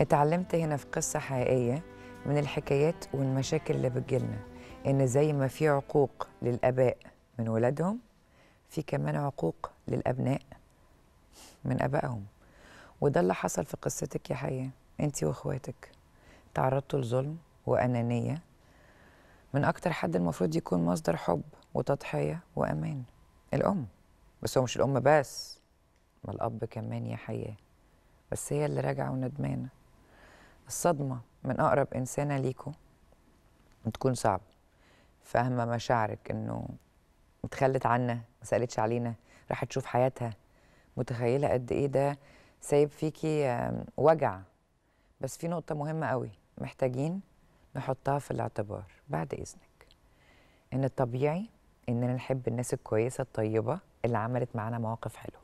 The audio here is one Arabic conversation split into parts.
اتعلمت هنا في قصة حقيقية من الحكايات والمشاكل اللي بتجيلنا إن زي ما في عقوق للآباء من ولادهم في كمان عقوق للأبناء من أبائهم وده اللي حصل في قصتك يا حياة أنت وإخواتك تعرضتوا لظلم وأنانية من أكتر حد المفروض يكون مصدر حب وتضحية وأمان الأم بس هو مش الأم بس ما الأب كمان يا حياة بس هي اللي راجعة وندمانة الصدمة من أقرب إنسانة ليكو بتكون صعب فاهمة مشاعرك إنه اتخلت عنا ما سألتش علينا راحت تشوف حياتها متخيلة قد إيه ده سايب فيكي وجع بس في نقطة مهمة قوي محتاجين نحطها في الاعتبار بعد إذنك إن الطبيعي إننا نحب الناس الكويسة الطيبة اللي عملت معانا مواقف حلوة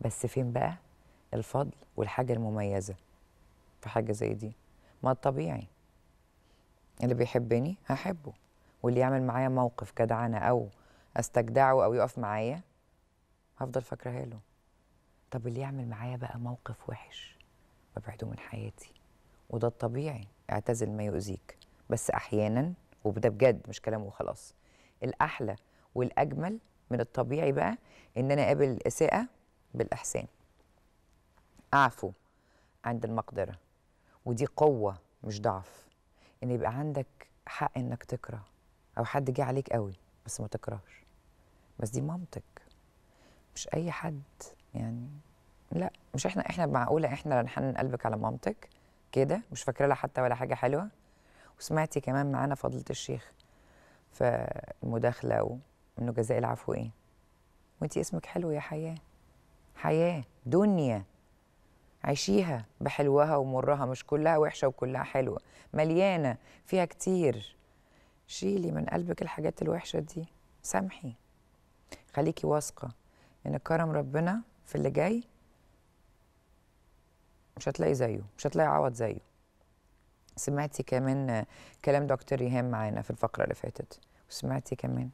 بس فين بقى الفضل والحاجة المميزة في حاجه زي دي ما الطبيعي اللي بيحبني هحبه واللي يعمل معايا موقف جدعنه او استجدعه او يقف معايا هفضل فاكراها له طب اللي يعمل معايا بقى موقف وحش ببعده من حياتي وده الطبيعي اعتزل ما يؤذيك بس احيانا وده بجد مش كلام وخلاص الاحلى والاجمل من الطبيعي بقى ان انا اقابل الاساءه بالاحسان اعفو عند المقدره ودي قوه مش ضعف ان يبقى عندك حق انك تكره او حد جه عليك قوي بس ما تكرهش بس دي مامتك مش اي حد يعني لا مش احنا احنا معقوله احنا نحنن قلبك على مامتك كده مش فاكره لها حتى ولا حاجه حلوه وسمعتي كمان معانا فضلة الشيخ في المداخله وانه جزاء العفو ايه وانتي اسمك حلو يا حياه حياه دنيا عيشيها بحلوها ومرها مش كلها وحشه وكلها حلوه مليانه فيها كتير شيلي من قلبك الحاجات الوحشه دي سامحي خليكي واثقه ان كرم ربنا في اللي جاي مش هتلاقي زيه مش هتلاقي عوض زيه سمعتي كمان كلام دكتور ريهام معانا في الفقره اللي فاتت وسمعتي كمان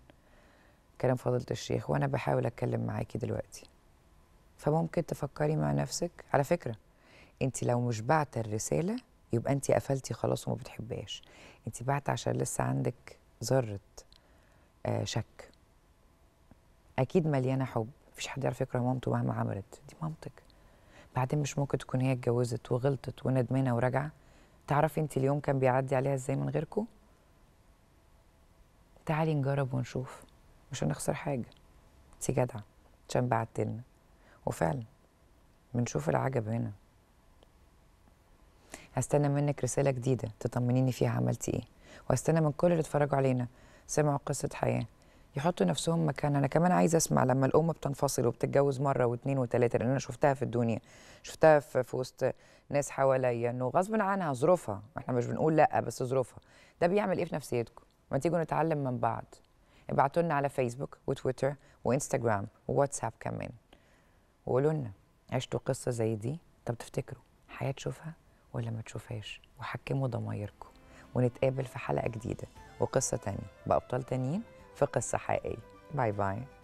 كلام فضيله الشيخ وانا بحاول اتكلم معاكي دلوقتي فممكن تفكري مع نفسك على فكره انت لو مش بعت الرساله يبقى انت قفلتي خلاص وما بتحبيهاش انت بعت عشان لسه عندك ذره آه شك اكيد مليانه حب مفيش حد يعرف يكره مامته مهما عملت دي مامتك بعدين مش ممكن تكون هي اتجوزت وغلطت وندمانه وراجعه تعرفي انت اليوم كان بيعدي عليها ازاي من غيركم تعالي نجرب ونشوف مش هنخسر حاجه انت جدعه عشان بعتلنا وفعلا بنشوف العجب هنا هستنى منك رسالة جديدة تطمنيني فيها عملتي ايه وهستنى من كل اللي اتفرجوا علينا سمعوا قصة حياة يحطوا نفسهم مكان انا كمان عايزه اسمع لما الام بتنفصل وبتتجوز مره واثنين وثلاثه لان انا شفتها في الدنيا شفتها في وسط ناس حواليا انه غصب عنها ظروفها احنا مش بنقول لا بس ظروفها ده بيعمل ايه في نفسيتكم ما تيجوا نتعلم من بعض ابعتوا لنا على فيسبوك وتويتر وانستجرام وواتساب كمان وقولوا لنا عشتوا قصه زي دي طب تفتكروا حياه تشوفها ولا ما تشوفهاش وحكموا ضمايركم ونتقابل في حلقه جديده وقصه تانية بابطال تانيين في قصه حقيقيه باي باي